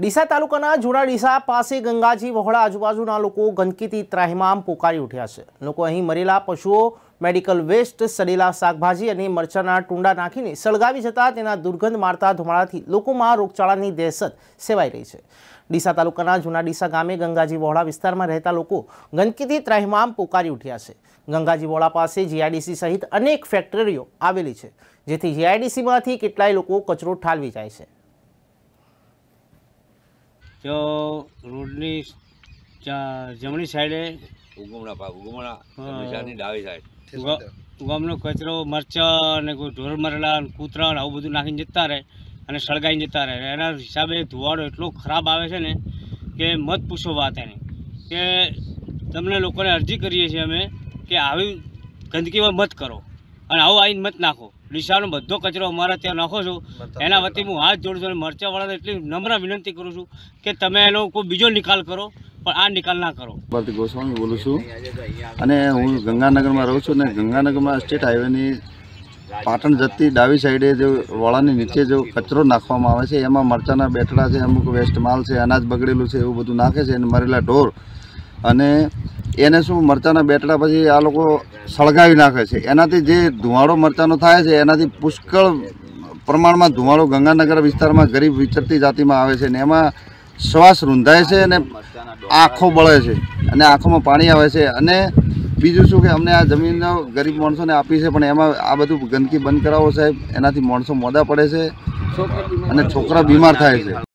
ડીસા તાલુકાના જૂના ડીસા પાસે ગંગાજી વહોળા આજુબાજુના લોકો ગંદકીથી ત્રાહિમામ પોકારી ઉઠ્યા છે લોકો અહીં મરેલા પશુઓ મેડિકલ વેસ્ટ સડેલા શાકભાજી અને મરચાંના ટૂંડા નાખીને સળગાવી જતા તેના દુર્ગંધ મારતા ધુમાડાથી લોકોમાં રોગચાળાની દહેશત સેવાઈ રહી છે ડીસા તાલુકાના જૂના ડીસા ગામે ગંગાજી વહોળા વિસ્તારમાં રહેતા લોકો ગંદકીથી ત્રાહિમામ પોકારી ઉઠ્યા છે ગંગાજી વહોળા પાસે જીઆઈડીસી સહિત અનેક ફેક્ટરીઓ આવેલી છે જેથી જીઆઈડીસીમાંથી કેટલાય લોકો કચરો ઠાલવી જાય છે તો રોડની જમણી સાઈડે ઉગમણા પાક ઉગમણા ડાબી સાઈડ ગામનો કચરો મરચાં અને કોઈ ઢોર મરડા કૂતરા આવું બધું નાખીને જતા રહે અને સળગાઈને જતા રહે એના હિસાબે ધુવાડો એટલો ખરાબ આવે છે ને કે મત પૂછો વાત એની કે તમને લોકોને અરજી કરીએ છીએ અમે કે આવી ગંદકીમાં મત કરો અને આવું આવીને મત નાખો ડીસાનો બધો કચરો અમારા ત્યાં નાખો છો એના વતી હું હાથ જોડું છું અને મરચાવાળાને એટલી નમ્ર વિનંતી કરું છું કે તમે એનો કોઈ બીજો નિકાલ કરો પણ આ નિકાલ ના કરો ભારતી ગોસ્વામી બોલું છું અને હું ગંગાનગરમાં રહું છું અને ગંગાનગરમાં સ્ટેટ હાઈવેની પાટણ જતી ડાબી સાઈડે જે વાળાની નીચે જો કચરો નાખવામાં આવે છે એમાં મરચાંના બેટડા છે અમુક વેસ્ટ માલ છે અનાજ બગડેલું છે એવું બધું નાખે છે અને મરેલા ઢોર અને એને શું મરચાંના બેટડા પછી આ લોકો સળગાવી નાખે છે એનાથી જે ધુમાડો મરચાંનો થાય છે એનાથી પુષ્કળ પ્રમાણમાં ધુમાડો ગંગાનગર વિસ્તારમાં ગરીબ વિચરતી જાતિમાં આવે છે ને એમાં શ્વાસ રૂંધાય છે અને આંખો બળે છે અને આંખોમાં પાણી આવે છે અને બીજું શું કે અમને આ જમીનો ગરીબ માણસોને આપી છે પણ એમાં આ બધું ગંદકી બંધ કરાવો સાહેબ એનાથી માણસો મોદા પડે છે અને છોકરા બીમાર થાય છે